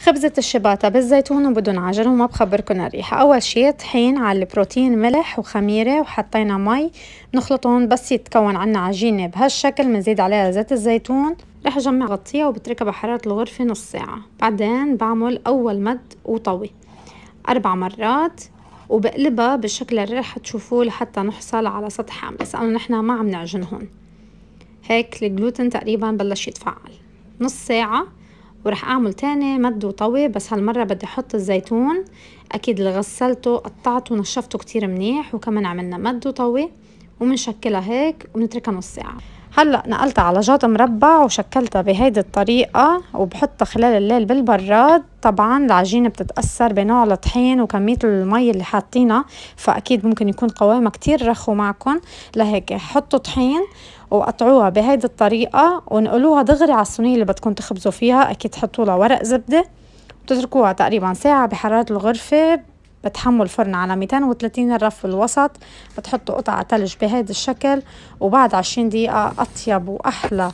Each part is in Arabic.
خبزة الشباتة بالزيتون وبدون عجل وما بخبركن الريحة أول شي طحين على البروتين ملح وخميرة وحطينا مي بنخلطهم بس يتكون عنا عجينة بهالشكل بنزيد عليها زيت الزيتون رح أجمع غطيها وبتركها بحرارة الغرفة نص ساعة بعدين بعمل أول مد وطوي أربع مرات وبقلبها بالشكل اللي رح تشوفوه لحتى نحصل على سطح حامض لأنه نحن ما عم هون هيك الجلوتين تقريبا بلش يتفعل نص ساعة ورح اعمل تاني مد وطوي بس هالمرة بدي احط الزيتون اكيد اللي غسلته قطعته ونشفته كتير منيح وكمان عملنا مد وطوي ومنشكلها هيك ومنتركها نص ساعة هلأ نقلتها على جاط مربع وشكلتها بهيدي الطريقة وبحطها خلال الليل بالبراد طبعا العجينة بتتأثر بنوع الطحين وكمية المي اللي حاطينها فأكيد ممكن يكون قوامها كتير رخو معكم لهيك حطوا طحين وقطعوها بهيدي الطريقة ونقلوها دغري على الصينية اللي بدكم تخبزوا فيها أكيد حطوا لها ورق زبدة وتتركوها تقريبا ساعة بحرارة الغرفة بتحموا الفرن على 230 الرف الوسط بتحطوا قطع تلج بهذا الشكل وبعد 20 دقيقة أطيب وأحلى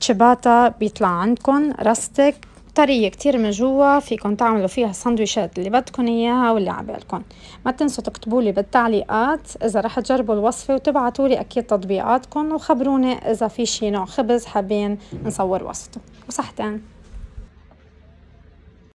تشيباتا بيطلع عندكم راستك طرية كتير من جوا فيكم تعملوا فيها السندويشات اللي بدكم إياها واللي عبالكم ما تنسوا تكتبوا لي بالتعليقات إذا رح تجربوا الوصفة وتبعتوا لي أكيد تطبيقاتكم وخبروني إذا في شي نوع خبز حابين نصور وصفته وصحتين